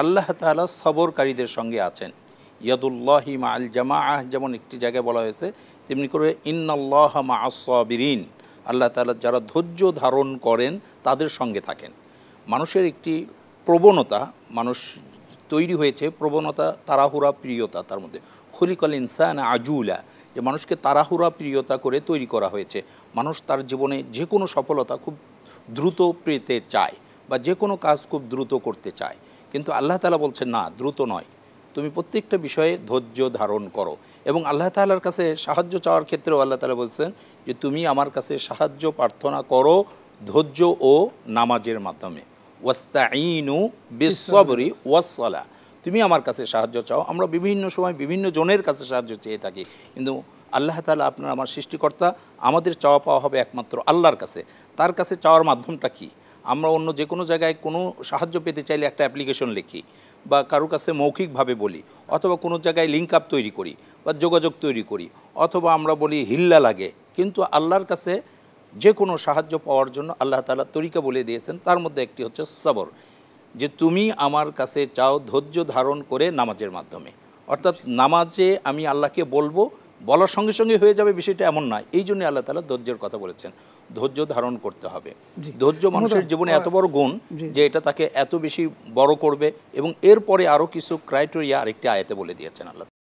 আল্লাহ তালা সবরকারীদের সঙ্গে আছেন ইয়াদুল্লাহি মা আল জামা আহ যেমন একটি জায়গায় বলা হয়েছে তেমনি করে ইন্নাল্লাহ মা আসবিরিন আল্লাহ তালা যারা ধৈর্য ধারণ করেন তাদের সঙ্গে থাকেন মানুষের একটি প্রবণতা মানুষ তৈরি হয়েছে প্রবণতা তারাহুরা প্রিয়তা তার মধ্যে খলিকল ইনসান আজুলা যে মানুষকে তারাহুরা প্রিয়তা করে তৈরি করা হয়েছে মানুষ তার জীবনে যে কোনো সফলতা খুব দ্রুত পেতে চায় বা যে কোনো কাজ খুব দ্রুত করতে চায় কিন্তু আল্লাহ তালা বলছেন না দ্রুত নয় তুমি প্রত্যেকটা বিষয়ে ধৈর্য ধারণ করো এবং আল্লাহ তালার কাছে সাহায্য চাওয়ার ক্ষেত্রেও আল্লাহ তালা বলছেন যে তুমি আমার কাছে সাহায্য প্রার্থনা করো ধৈর্য ও নামাজের মাধ্যমে ওয়াস্তাইনু বিশ্বরি ওয়াসলা তুমি আমার কাছে সাহায্য চাও আমরা বিভিন্ন সময় বিভিন্ন জনের কাছে সাহায্য চেয়ে থাকি কিন্তু আল্লাহ তালা আপনার আমার সৃষ্টিকর্তা আমাদের চাওয়া পাওয়া হবে একমাত্র আল্লাহর কাছে তার কাছে চাওয়ার মাধ্যমটা কী আমরা অন্য যে কোনো জায়গায় কোনো সাহায্য পেতে চাইলে একটা অ্যাপ্লিকেশন লিখি বা কারোর কাছে মৌখিকভাবে বলি অথবা কোনো জায়গায় লিঙ্ক আপ তৈরি করি বা যোগাযোগ তৈরি করি অথবা আমরা বলি হিল্লা লাগে কিন্তু আল্লাহর কাছে যে কোনো সাহায্য পাওয়ার জন্য আল্লাহ তালা তরিকা বলে দিয়েছেন তার মধ্যে একটি হচ্ছে সবর যে তুমি আমার কাছে চাও ধৈর্য ধারণ করে নামাজের মাধ্যমে অর্থাৎ নামাজে আমি আল্লাহকে বলবো বলার সঙ্গে সঙ্গে হয়ে যাবে বিষয়টা এমন না এই জন্য আল্লাহ তালা ধৈর্যের কথা বলেছেন ধৈর্য ধারণ করতে হবে ধৈর্য মানুষের জীবনে এত বড় গুণ যে এটা তাকে এত বেশি বড় করবে এবং এরপরে আরও কিছু ক্রাইটেরিয়া আরেকটি আয়াতে বলে দিয়েছেন আল্লাহ